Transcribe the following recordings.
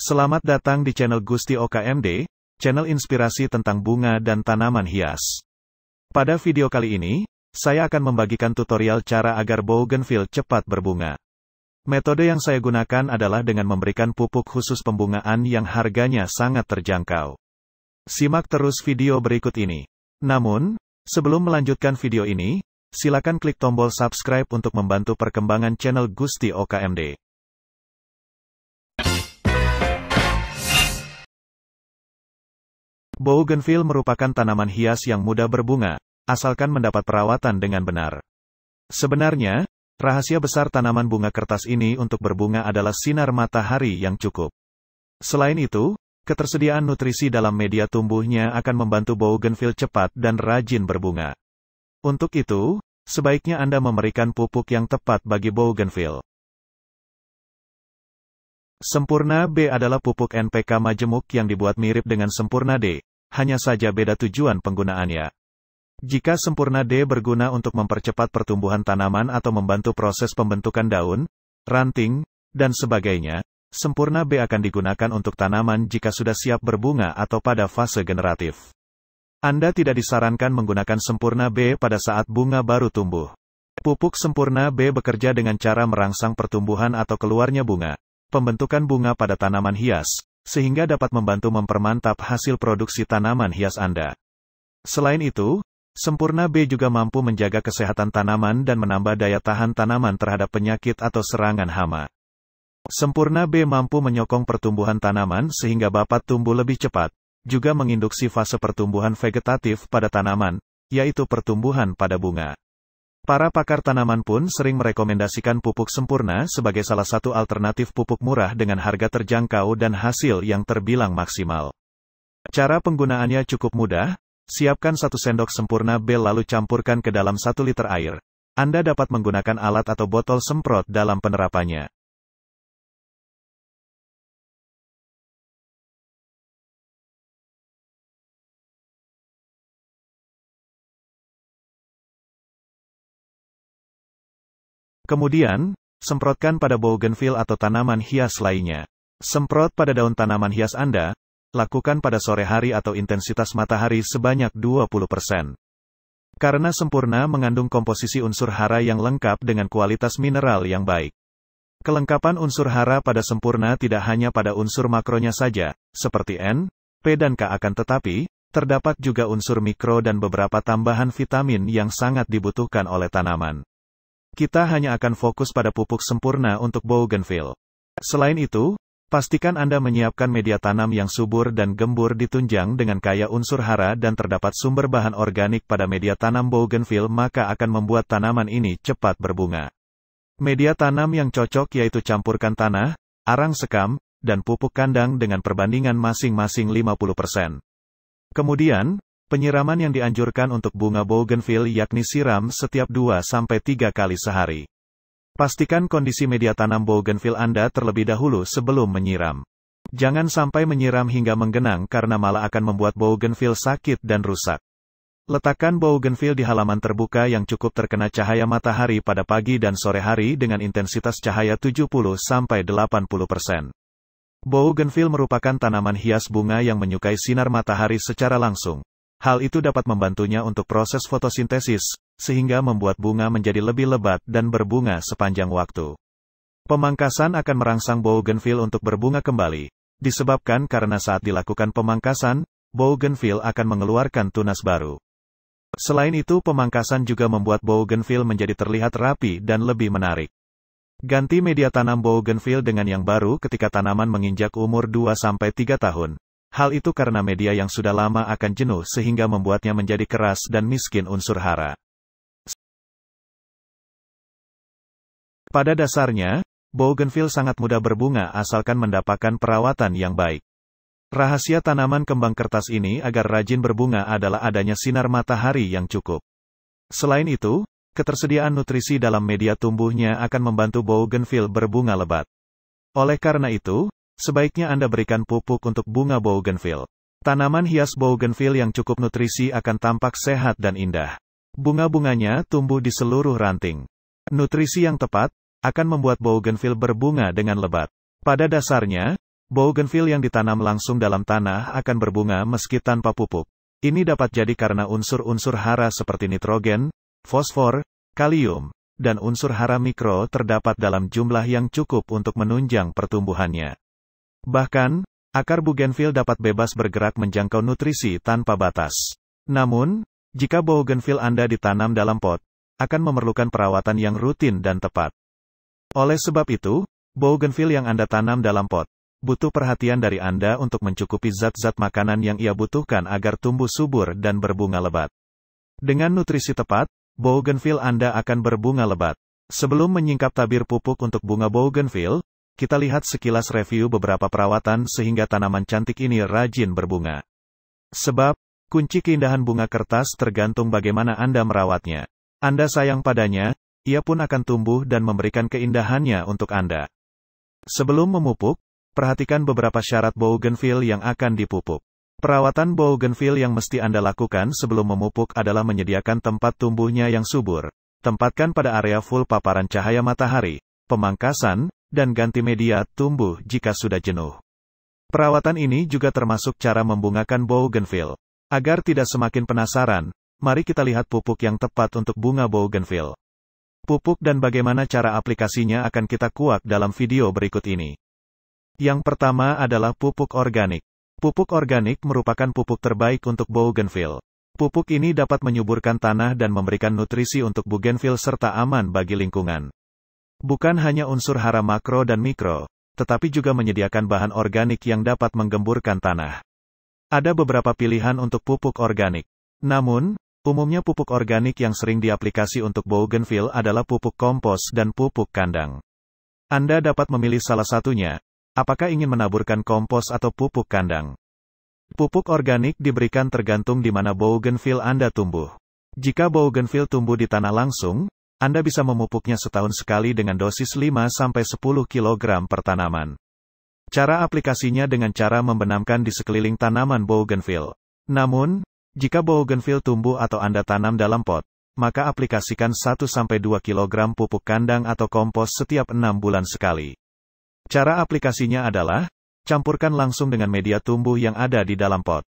Selamat datang di channel Gusti OKMD, channel inspirasi tentang bunga dan tanaman hias. Pada video kali ini, saya akan membagikan tutorial cara agar bougainville cepat berbunga. Metode yang saya gunakan adalah dengan memberikan pupuk khusus pembungaan yang harganya sangat terjangkau. Simak terus video berikut ini. Namun, sebelum melanjutkan video ini, silakan klik tombol subscribe untuk membantu perkembangan channel Gusti OKMD. Bougainville merupakan tanaman hias yang mudah berbunga, asalkan mendapat perawatan dengan benar. Sebenarnya, rahasia besar tanaman bunga kertas ini untuk berbunga adalah sinar matahari yang cukup. Selain itu, ketersediaan nutrisi dalam media tumbuhnya akan membantu bougainville cepat dan rajin berbunga. Untuk itu, sebaiknya Anda memberikan pupuk yang tepat bagi bougainville. Sempurna B adalah pupuk NPK majemuk yang dibuat mirip dengan sempurna D, hanya saja beda tujuan penggunaannya. Jika sempurna D berguna untuk mempercepat pertumbuhan tanaman atau membantu proses pembentukan daun, ranting, dan sebagainya, sempurna B akan digunakan untuk tanaman jika sudah siap berbunga atau pada fase generatif. Anda tidak disarankan menggunakan sempurna B pada saat bunga baru tumbuh. Pupuk sempurna B bekerja dengan cara merangsang pertumbuhan atau keluarnya bunga, pembentukan bunga pada tanaman hias, sehingga dapat membantu mempermantap hasil produksi tanaman hias Anda. Selain itu, Sempurna B juga mampu menjaga kesehatan tanaman dan menambah daya tahan tanaman terhadap penyakit atau serangan hama. Sempurna B mampu menyokong pertumbuhan tanaman sehingga bapat tumbuh lebih cepat, juga menginduksi fase pertumbuhan vegetatif pada tanaman, yaitu pertumbuhan pada bunga. Para pakar tanaman pun sering merekomendasikan pupuk sempurna sebagai salah satu alternatif pupuk murah dengan harga terjangkau dan hasil yang terbilang maksimal. Cara penggunaannya cukup mudah, siapkan satu sendok sempurna bel lalu campurkan ke dalam satu liter air. Anda dapat menggunakan alat atau botol semprot dalam penerapannya. Kemudian, semprotkan pada bougainville atau tanaman hias lainnya. Semprot pada daun tanaman hias Anda, lakukan pada sore hari atau intensitas matahari sebanyak 20%. Karena sempurna mengandung komposisi unsur hara yang lengkap dengan kualitas mineral yang baik. Kelengkapan unsur hara pada sempurna tidak hanya pada unsur makronya saja, seperti N, P dan K akan tetapi, terdapat juga unsur mikro dan beberapa tambahan vitamin yang sangat dibutuhkan oleh tanaman. Kita hanya akan fokus pada pupuk sempurna untuk bougainville. Selain itu, pastikan Anda menyiapkan media tanam yang subur dan gembur ditunjang dengan kaya unsur hara dan terdapat sumber bahan organik pada media tanam bougainville maka akan membuat tanaman ini cepat berbunga. Media tanam yang cocok yaitu campurkan tanah, arang sekam, dan pupuk kandang dengan perbandingan masing-masing 50%. Kemudian, Penyiraman yang dianjurkan untuk bunga bougainville yakni siram setiap 2-3 kali sehari. Pastikan kondisi media tanam bougainville Anda terlebih dahulu sebelum menyiram. Jangan sampai menyiram hingga menggenang karena malah akan membuat bougainville sakit dan rusak. Letakkan bougainville di halaman terbuka yang cukup terkena cahaya matahari pada pagi dan sore hari dengan intensitas cahaya 70-80%. Bougainville merupakan tanaman hias bunga yang menyukai sinar matahari secara langsung. Hal itu dapat membantunya untuk proses fotosintesis, sehingga membuat bunga menjadi lebih lebat dan berbunga sepanjang waktu. Pemangkasan akan merangsang bougainville untuk berbunga kembali, disebabkan karena saat dilakukan pemangkasan, bougainville akan mengeluarkan tunas baru. Selain itu pemangkasan juga membuat bougainville menjadi terlihat rapi dan lebih menarik. Ganti media tanam bougainville dengan yang baru ketika tanaman menginjak umur 2-3 tahun, Hal itu karena media yang sudah lama akan jenuh sehingga membuatnya menjadi keras dan miskin unsur hara. Pada dasarnya, Bougainville sangat mudah berbunga asalkan mendapatkan perawatan yang baik. Rahasia tanaman kembang kertas ini agar rajin berbunga adalah adanya sinar matahari yang cukup. Selain itu, ketersediaan nutrisi dalam media tumbuhnya akan membantu Bougainville berbunga lebat. Oleh karena itu, Sebaiknya Anda berikan pupuk untuk bunga bougainville. Tanaman hias bougainville yang cukup nutrisi akan tampak sehat dan indah. Bunga-bunganya tumbuh di seluruh ranting. Nutrisi yang tepat akan membuat bougainville berbunga dengan lebat. Pada dasarnya, bougainville yang ditanam langsung dalam tanah akan berbunga meski tanpa pupuk. Ini dapat jadi karena unsur-unsur hara seperti nitrogen, fosfor, kalium, dan unsur hara mikro terdapat dalam jumlah yang cukup untuk menunjang pertumbuhannya. Bahkan, akar bougainville dapat bebas bergerak menjangkau nutrisi tanpa batas. Namun, jika bougainville Anda ditanam dalam pot, akan memerlukan perawatan yang rutin dan tepat. Oleh sebab itu, bougainville yang Anda tanam dalam pot, butuh perhatian dari Anda untuk mencukupi zat-zat makanan yang ia butuhkan agar tumbuh subur dan berbunga lebat. Dengan nutrisi tepat, bougainville Anda akan berbunga lebat. Sebelum menyingkap tabir pupuk untuk bunga bougainville, kita lihat sekilas review beberapa perawatan sehingga tanaman cantik ini rajin berbunga. Sebab, kunci keindahan bunga kertas tergantung bagaimana Anda merawatnya. Anda sayang padanya, ia pun akan tumbuh dan memberikan keindahannya untuk Anda. Sebelum memupuk, perhatikan beberapa syarat bougainville yang akan dipupuk. Perawatan bougainville yang mesti Anda lakukan sebelum memupuk adalah menyediakan tempat tumbuhnya yang subur. Tempatkan pada area full paparan cahaya matahari, pemangkasan, dan ganti media tumbuh jika sudah jenuh. Perawatan ini juga termasuk cara membungakan bougainville. Agar tidak semakin penasaran, mari kita lihat pupuk yang tepat untuk bunga bougainville. Pupuk dan bagaimana cara aplikasinya akan kita kuat dalam video berikut ini. Yang pertama adalah pupuk organik. Pupuk organik merupakan pupuk terbaik untuk bougainville. Pupuk ini dapat menyuburkan tanah dan memberikan nutrisi untuk bougainville serta aman bagi lingkungan. Bukan hanya unsur hara makro dan mikro, tetapi juga menyediakan bahan organik yang dapat menggemburkan tanah. Ada beberapa pilihan untuk pupuk organik. Namun, umumnya pupuk organik yang sering diaplikasi untuk bougainville adalah pupuk kompos dan pupuk kandang. Anda dapat memilih salah satunya, apakah ingin menaburkan kompos atau pupuk kandang. Pupuk organik diberikan tergantung di mana bougainville Anda tumbuh. Jika bougainville tumbuh di tanah langsung, anda bisa memupuknya setahun sekali dengan dosis 5-10 kg per tanaman. Cara aplikasinya dengan cara membenamkan di sekeliling tanaman bougainville. Namun, jika bougainville tumbuh atau Anda tanam dalam pot, maka aplikasikan 1-2 kg pupuk kandang atau kompos setiap 6 bulan sekali. Cara aplikasinya adalah, campurkan langsung dengan media tumbuh yang ada di dalam pot.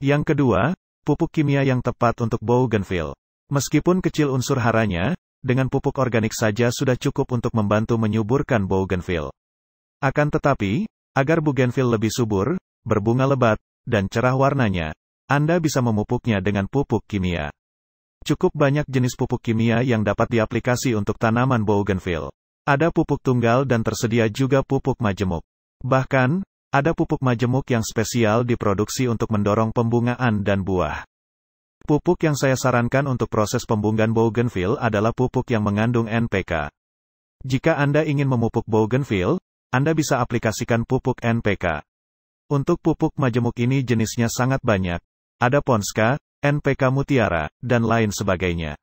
Yang kedua, pupuk kimia yang tepat untuk bougainville. Meskipun kecil unsur haranya, dengan pupuk organik saja sudah cukup untuk membantu menyuburkan bougainville. Akan tetapi, agar bougainville lebih subur, berbunga lebat, dan cerah warnanya, Anda bisa memupuknya dengan pupuk kimia. Cukup banyak jenis pupuk kimia yang dapat diaplikasi untuk tanaman bougainville. Ada pupuk tunggal dan tersedia juga pupuk majemuk. Bahkan, ada pupuk majemuk yang spesial diproduksi untuk mendorong pembungaan dan buah. Pupuk yang saya sarankan untuk proses pembungan bougainville adalah pupuk yang mengandung NPK. Jika Anda ingin memupuk bougainville, Anda bisa aplikasikan pupuk NPK. Untuk pupuk majemuk ini jenisnya sangat banyak. Ada Ponska, NPK Mutiara, dan lain sebagainya.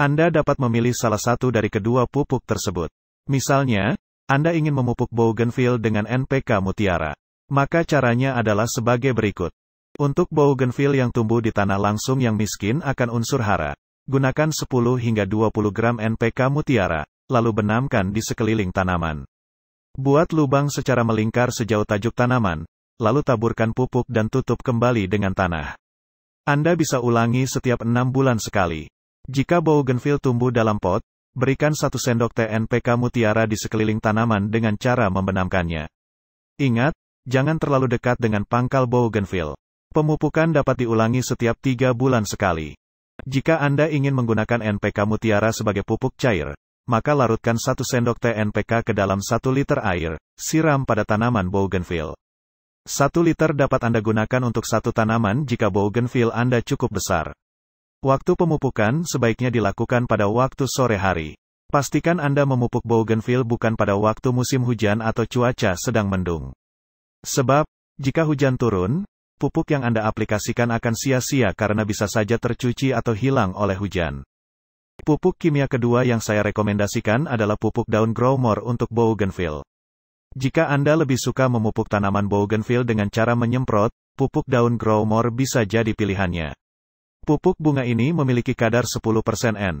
Anda dapat memilih salah satu dari kedua pupuk tersebut. Misalnya, Anda ingin memupuk bougainville dengan NPK Mutiara. Maka caranya adalah sebagai berikut. Untuk bougainville yang tumbuh di tanah langsung yang miskin akan unsur hara, gunakan 10 hingga 20 gram NPK mutiara, lalu benamkan di sekeliling tanaman. Buat lubang secara melingkar sejauh tajuk tanaman, lalu taburkan pupuk dan tutup kembali dengan tanah. Anda bisa ulangi setiap 6 bulan sekali. Jika bougainville tumbuh dalam pot, berikan 1 sendok teh NPK mutiara di sekeliling tanaman dengan cara membenamkannya. Ingat, jangan terlalu dekat dengan pangkal bougainville. Pemupukan dapat diulangi setiap tiga bulan sekali. Jika Anda ingin menggunakan NPK mutiara sebagai pupuk cair, maka larutkan 1 sendok teh NPK ke dalam 1 liter air, siram pada tanaman bougainville. 1 liter dapat Anda gunakan untuk satu tanaman jika bougainville Anda cukup besar. Waktu pemupukan sebaiknya dilakukan pada waktu sore hari. Pastikan Anda memupuk bougainville bukan pada waktu musim hujan atau cuaca sedang mendung. Sebab, jika hujan turun, pupuk yang Anda aplikasikan akan sia-sia karena bisa saja tercuci atau hilang oleh hujan. Pupuk kimia kedua yang saya rekomendasikan adalah pupuk daun growmore untuk bougainville. Jika Anda lebih suka memupuk tanaman bougainville dengan cara menyemprot, pupuk daun growmore bisa jadi pilihannya. Pupuk bunga ini memiliki kadar 10% N, 55%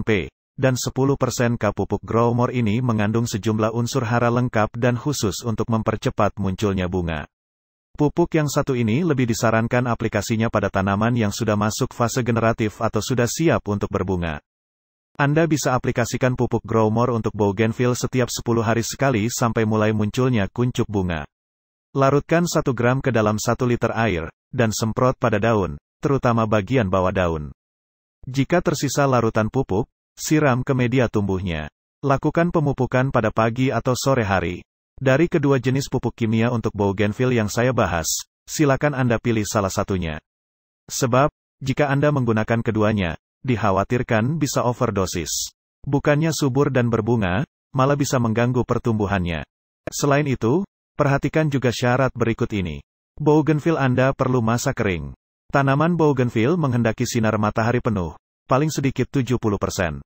P, dan 10% K pupuk growmore ini mengandung sejumlah unsur hara lengkap dan khusus untuk mempercepat munculnya bunga. Pupuk yang satu ini lebih disarankan aplikasinya pada tanaman yang sudah masuk fase generatif atau sudah siap untuk berbunga. Anda bisa aplikasikan pupuk Growmore untuk bougainville setiap 10 hari sekali sampai mulai munculnya kuncup bunga. Larutkan 1 gram ke dalam 1 liter air, dan semprot pada daun, terutama bagian bawah daun. Jika tersisa larutan pupuk, siram ke media tumbuhnya. Lakukan pemupukan pada pagi atau sore hari. Dari kedua jenis pupuk kimia untuk Bougainville yang saya bahas, silakan Anda pilih salah satunya. Sebab, jika Anda menggunakan keduanya, dikhawatirkan bisa overdosis. Bukannya subur dan berbunga, malah bisa mengganggu pertumbuhannya. Selain itu, perhatikan juga syarat berikut ini. Bougainville Anda perlu masa kering. Tanaman Bougainville menghendaki sinar matahari penuh, paling sedikit 70%.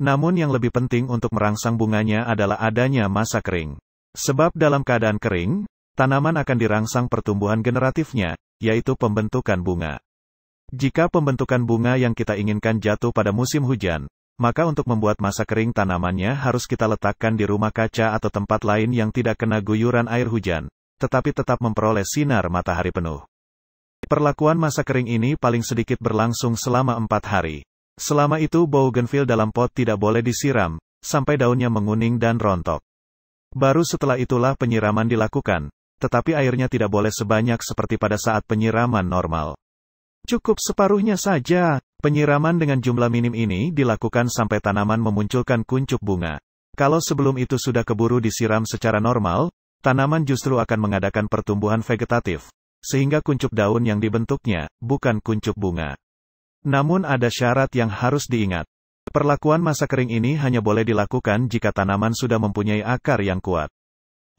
Namun yang lebih penting untuk merangsang bunganya adalah adanya masa kering. Sebab dalam keadaan kering, tanaman akan dirangsang pertumbuhan generatifnya, yaitu pembentukan bunga. Jika pembentukan bunga yang kita inginkan jatuh pada musim hujan, maka untuk membuat masa kering tanamannya harus kita letakkan di rumah kaca atau tempat lain yang tidak kena guyuran air hujan, tetapi tetap memperoleh sinar matahari penuh. Perlakuan masa kering ini paling sedikit berlangsung selama empat hari. Selama itu bau genfil dalam pot tidak boleh disiram, sampai daunnya menguning dan rontok. Baru setelah itulah penyiraman dilakukan, tetapi airnya tidak boleh sebanyak seperti pada saat penyiraman normal. Cukup separuhnya saja, penyiraman dengan jumlah minim ini dilakukan sampai tanaman memunculkan kuncup bunga. Kalau sebelum itu sudah keburu disiram secara normal, tanaman justru akan mengadakan pertumbuhan vegetatif, sehingga kuncup daun yang dibentuknya, bukan kuncup bunga. Namun ada syarat yang harus diingat. Perlakuan masa kering ini hanya boleh dilakukan jika tanaman sudah mempunyai akar yang kuat.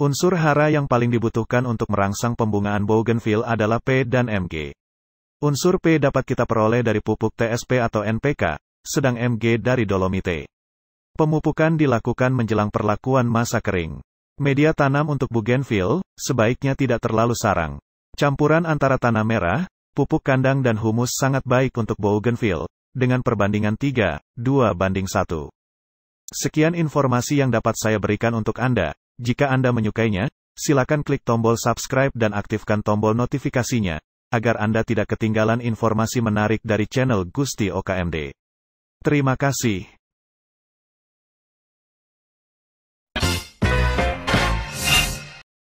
Unsur hara yang paling dibutuhkan untuk merangsang pembungaan bougainville adalah P dan Mg. Unsur P dapat kita peroleh dari pupuk TSP atau NPK, sedang Mg dari dolomite. Pemupukan dilakukan menjelang perlakuan masa kering. Media tanam untuk bougainville, sebaiknya tidak terlalu sarang. Campuran antara tanah merah, pupuk kandang dan humus sangat baik untuk bougainville, dengan perbandingan 3, 2 banding 1. Sekian informasi yang dapat saya berikan untuk Anda. Jika Anda menyukainya, silakan klik tombol subscribe dan aktifkan tombol notifikasinya, agar Anda tidak ketinggalan informasi menarik dari channel Gusti OKMD. Terima kasih.